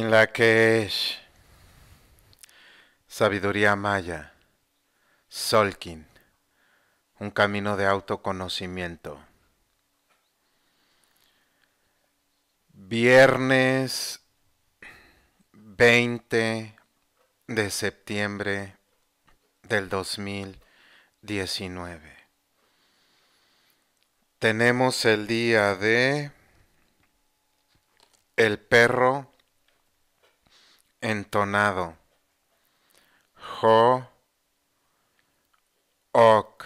en la que es sabiduría maya, Solkin, un camino de autoconocimiento. Viernes 20 de septiembre del 2019. Tenemos el día de el perro entonado. Jo, ok.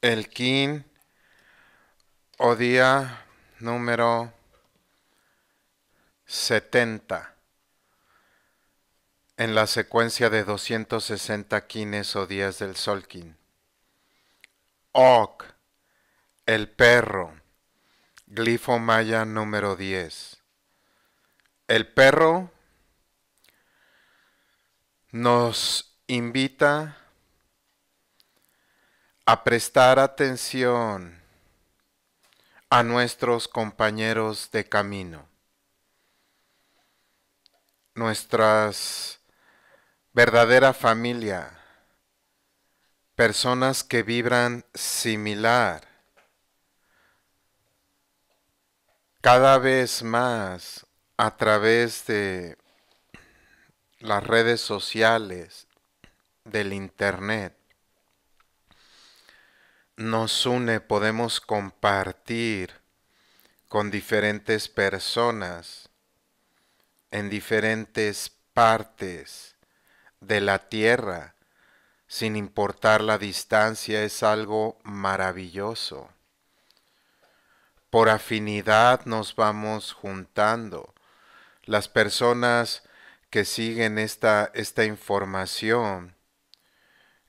El kin o día número 70 en la secuencia de 260 quines o días del solkin. Ok, el perro, glifo maya número 10. El perro nos invita a prestar atención a nuestros compañeros de camino, nuestras verdadera familia, personas que vibran similar. Cada vez más a través de las redes sociales, del Internet, nos une, podemos compartir con diferentes personas en diferentes partes de la tierra, sin importar la distancia, es algo maravilloso. Por afinidad nos vamos juntando. Las personas que siguen esta, esta información,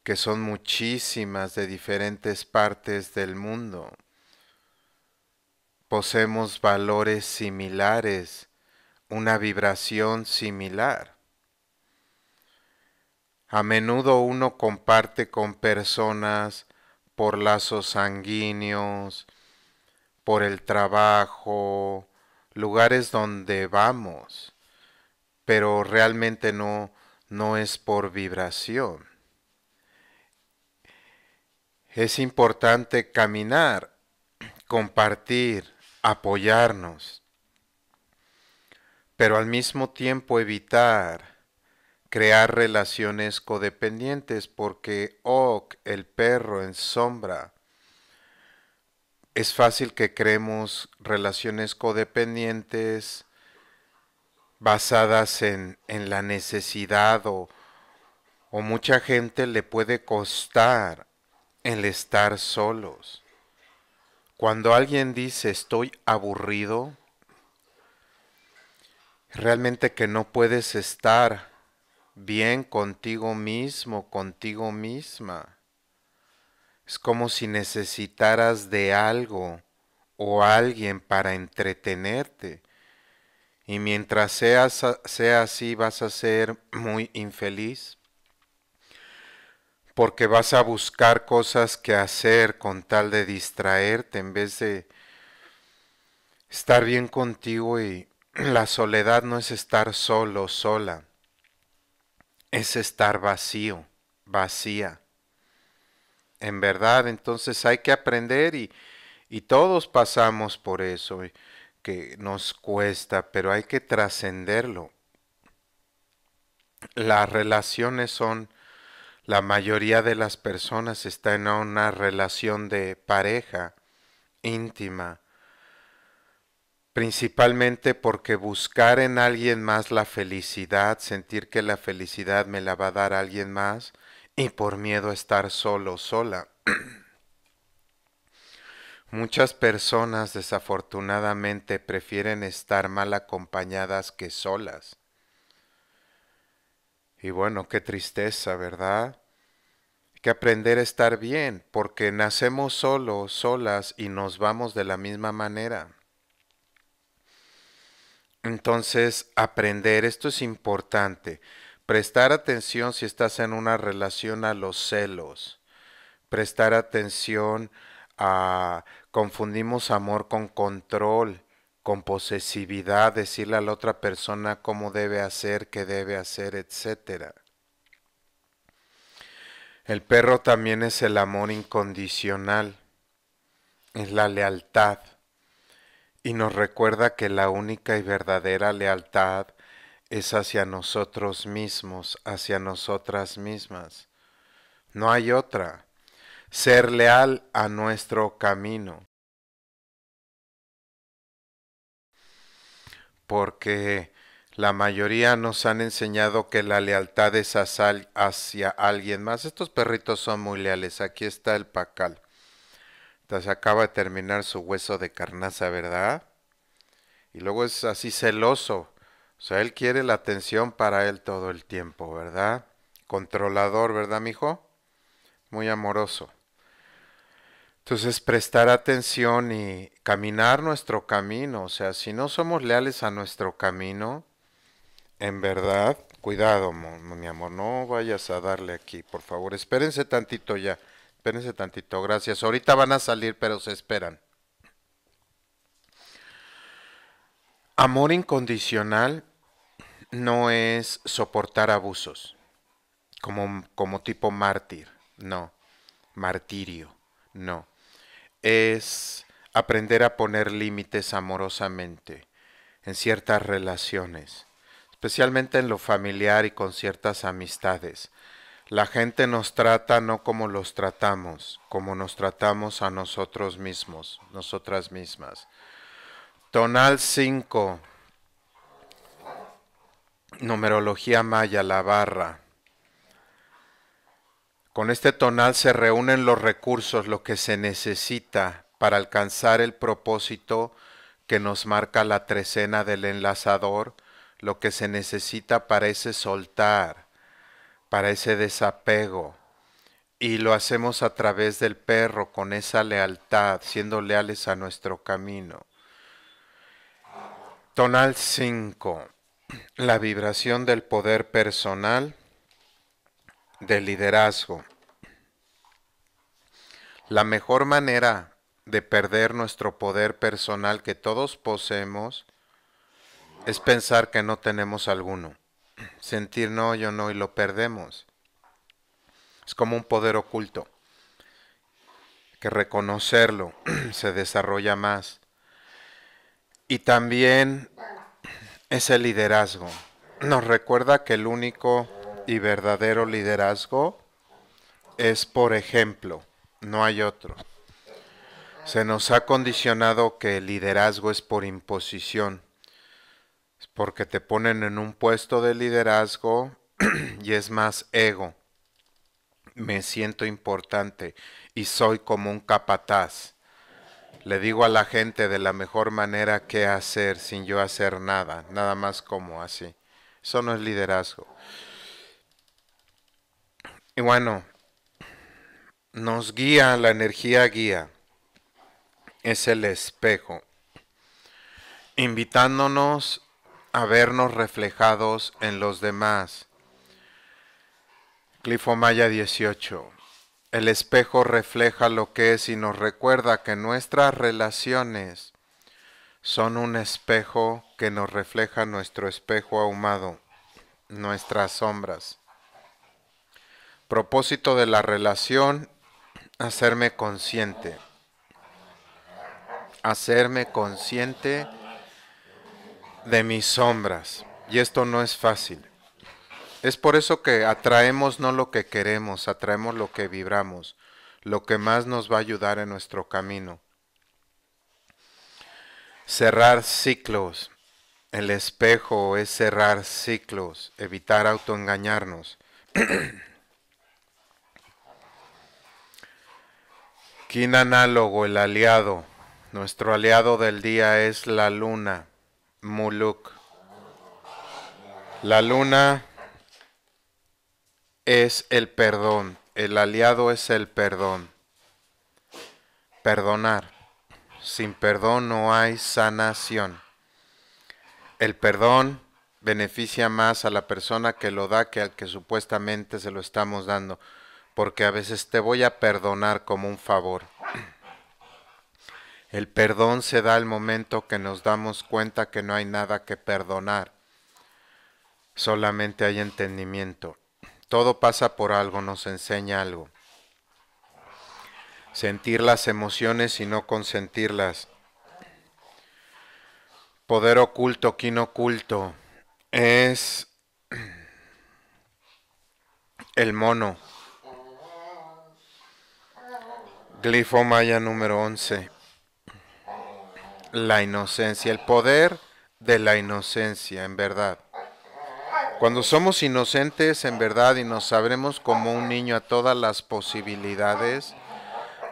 que son muchísimas de diferentes partes del mundo. Poseemos valores similares, una vibración similar. A menudo uno comparte con personas por lazos sanguíneos, por el trabajo, lugares donde vamos pero realmente no, no es por vibración. Es importante caminar, compartir, apoyarnos, pero al mismo tiempo evitar crear relaciones codependientes porque oh, el perro en sombra, es fácil que creemos relaciones codependientes basadas en, la necesidad o, o mucha gente le puede costar el estar solos. Cuando alguien dice estoy aburrido, realmente que no puedes estar bien contigo mismo, contigo misma. Es como si necesitaras de algo o alguien para entretenerte. Y mientras sea así vas a ser muy infeliz porque vas a buscar cosas que hacer con tal de distraerte en vez de estar bien contigo y la soledad no es estar solo, sola, es estar vacío, vacía. En verdad, entonces hay que aprender y, y todos pasamos por eso nos cuesta, pero hay que trascenderlo. Las relaciones son, la mayoría de las personas está en una relación de pareja íntima, principalmente porque buscar en alguien más la felicidad, sentir que la felicidad me la va a dar alguien más, y por miedo a estar solo, sola. Muchas personas desafortunadamente prefieren estar mal acompañadas que solas. Y bueno, qué tristeza, ¿verdad? Hay que aprender a estar bien, porque nacemos solos, solas y nos vamos de la misma manera. Entonces, aprender, esto es importante. Prestar atención si estás en una relación a los celos. Prestar atención Ah, confundimos amor con control, con posesividad, decirle a la otra persona cómo debe hacer, qué debe hacer, etc. El perro también es el amor incondicional, es la lealtad, y nos recuerda que la única y verdadera lealtad es hacia nosotros mismos, hacia nosotras mismas. No hay otra ser leal a nuestro camino. Porque la mayoría nos han enseñado que la lealtad es hacia alguien más. Estos perritos son muy leales. Aquí está el pacal. Entonces acaba de terminar su hueso de carnaza, ¿verdad? Y luego es así celoso. O sea, él quiere la atención para él todo el tiempo, ¿verdad? Controlador, ¿verdad, mijo? Muy amoroso. Entonces, prestar atención y caminar nuestro camino. O sea, si no somos leales a nuestro camino, en verdad, cuidado, mi amor, no vayas a darle aquí, por favor. Espérense tantito ya. Espérense tantito, gracias. Ahorita van a salir, pero se esperan. Amor incondicional no es soportar abusos, como, como tipo mártir, no. Martirio, no es aprender a poner límites amorosamente en ciertas relaciones, especialmente en lo familiar y con ciertas amistades. La gente nos trata no como los tratamos, como nos tratamos a nosotros mismos, nosotras mismas. Tonal 5, numerología maya, la barra. Con este tonal se reúnen los recursos, lo que se necesita para alcanzar el propósito que nos marca la trecena del enlazador, lo que se necesita para ese soltar, para ese desapego. Y lo hacemos a través del perro, con esa lealtad, siendo leales a nuestro camino. Tonal 5. La vibración del poder personal de liderazgo. La mejor manera de perder nuestro poder personal que todos poseemos es pensar que no tenemos alguno. Sentir no, yo no y lo perdemos. Es como un poder oculto. Que reconocerlo se desarrolla más. Y también ese liderazgo nos recuerda que el único y verdadero liderazgo es por ejemplo, no hay otro. Se nos ha condicionado que el liderazgo es por imposición, porque te ponen en un puesto de liderazgo y es más ego. Me siento importante y soy como un capataz. Le digo a la gente de la mejor manera qué hacer sin yo hacer nada, nada más como así. Eso no es liderazgo. Y bueno, nos guía, la energía guía, es el espejo, invitándonos a vernos reflejados en los demás. Clifomaya 18. El espejo refleja lo que es y nos recuerda que nuestras relaciones son un espejo que nos refleja nuestro espejo ahumado, nuestras sombras. Propósito de la relación, hacerme consciente. Hacerme consciente de mis sombras. Y esto no es fácil. Es por eso que atraemos no lo que queremos, atraemos lo que vibramos, lo que más nos va a ayudar en nuestro camino. Cerrar ciclos. El espejo es cerrar ciclos, evitar autoengañarnos. ¿Quién análogo, el aliado. Nuestro aliado del día es la luna, Muluk. La luna es el perdón, el aliado es el perdón. Perdonar. Sin perdón no hay sanación. El perdón beneficia más a la persona que lo da que al que supuestamente se lo estamos dando porque a veces te voy a perdonar como un favor. El perdón se da al momento que nos damos cuenta que no hay nada que perdonar, solamente hay entendimiento. Todo pasa por algo, nos enseña algo. Sentir las emociones y no consentirlas. Poder oculto, quien oculto, es el mono. Glifo Maya número 11. La inocencia, el poder de la inocencia, en verdad. Cuando somos inocentes, en verdad, y nos sabremos como un niño a todas las posibilidades,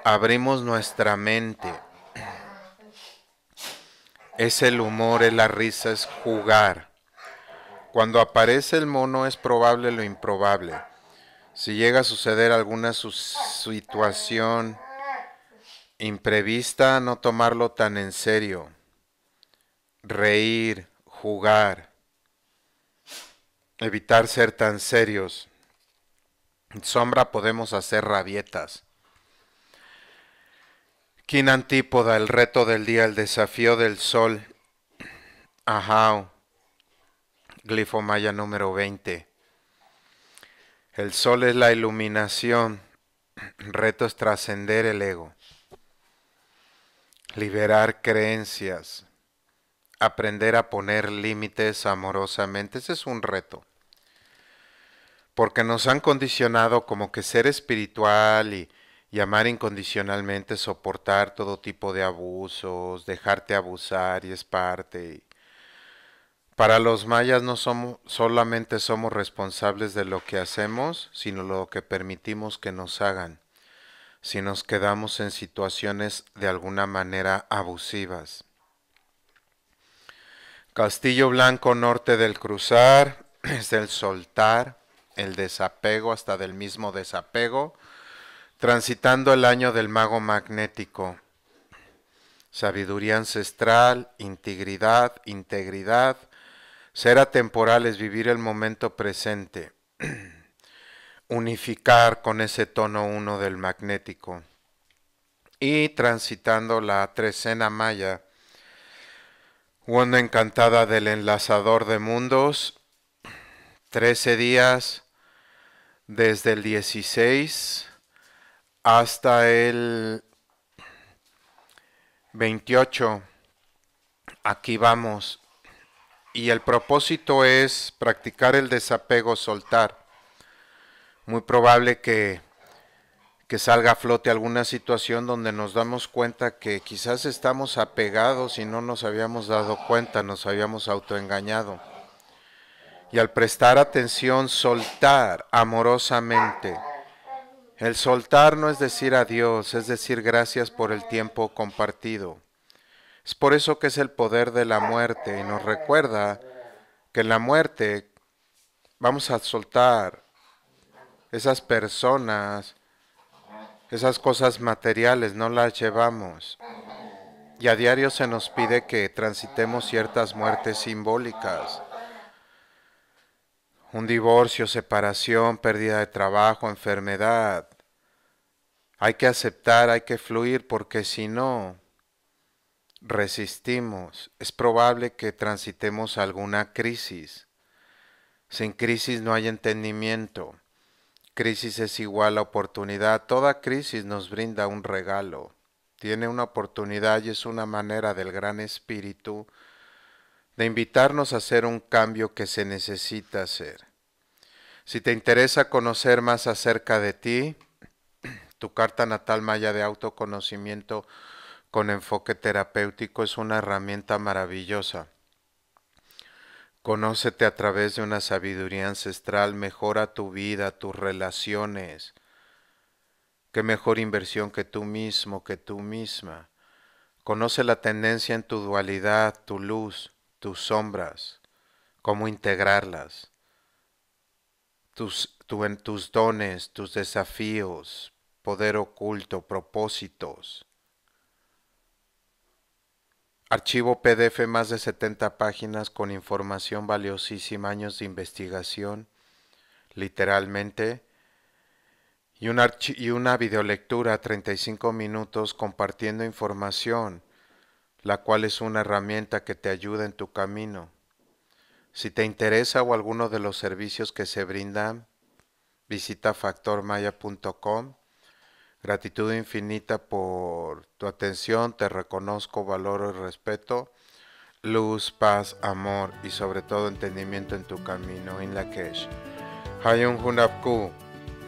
abrimos nuestra mente. Es el humor, es la risa, es jugar. Cuando aparece el mono es probable lo improbable. Si llega a suceder alguna situación imprevista no tomarlo tan en serio, reír, jugar, evitar ser tan serios. En sombra podemos hacer rabietas. Quin antípoda, el reto del día, el desafío del sol. Ajá. glifo maya número 20. El sol es la iluminación, reto es trascender el ego liberar creencias, aprender a poner límites amorosamente. Ese es un reto. Porque nos han condicionado como que ser espiritual y, amar incondicionalmente, soportar todo tipo de abusos, dejarte abusar y es parte. Para los mayas no somos, solamente somos responsables de lo que hacemos, sino lo que permitimos que nos hagan si nos quedamos en situaciones de alguna manera abusivas. Castillo Blanco Norte del Cruzar es el soltar, el desapego hasta del mismo desapego, transitando el año del mago magnético. Sabiduría ancestral, integridad, integridad. Ser atemporal es vivir el momento presente. unificar con ese tono 1 del magnético. Y transitando la trecena maya, onda encantada del enlazador de mundos, 13 días desde el 16 hasta el 28. Aquí vamos. Y el propósito es practicar el desapego, soltar muy probable que, salga a flote alguna situación donde nos damos cuenta que quizás estamos apegados y no nos habíamos dado cuenta, nos habíamos autoengañado. Y al prestar atención, soltar amorosamente. El soltar no es decir adiós, es decir gracias por el tiempo compartido. Es por eso que es el poder de la muerte y nos recuerda que en la muerte vamos a soltar esas personas, esas cosas materiales, no las llevamos. Y a diario se nos pide que transitemos ciertas muertes simbólicas. Un divorcio, separación, pérdida de trabajo, enfermedad. Hay que aceptar, hay que fluir, porque si no, resistimos. Es probable que transitemos alguna crisis. Sin crisis no hay entendimiento. Crisis es igual a oportunidad. Toda crisis nos brinda un regalo. Tiene una oportunidad y es una manera del gran espíritu de invitarnos a hacer un cambio que se necesita hacer. Si te interesa conocer más acerca de ti, tu carta natal maya de autoconocimiento con enfoque terapéutico es una herramienta maravillosa. Conócete a través de una sabiduría ancestral, mejora tu vida, tus relaciones. Qué mejor inversión que tú mismo, que tú misma. Conoce la tendencia en tu dualidad, tu luz, tus sombras, cómo integrarlas, tus, tus dones, tus desafíos, poder oculto, propósitos. Archivo PDF más de 70 páginas con información valiosísima, años de investigación, literalmente, y una, y una videolectura 35 minutos compartiendo información, la cual es una herramienta que te ayuda en tu camino. Si te interesa o alguno de los servicios que se brindan, visita factormaya.com Gratitud infinita por tu atención, te reconozco, valoro y respeto. Luz, paz, amor y sobre todo entendimiento en tu camino, en la Hayun Hunapku,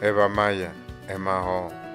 Eva Maya, Emaho.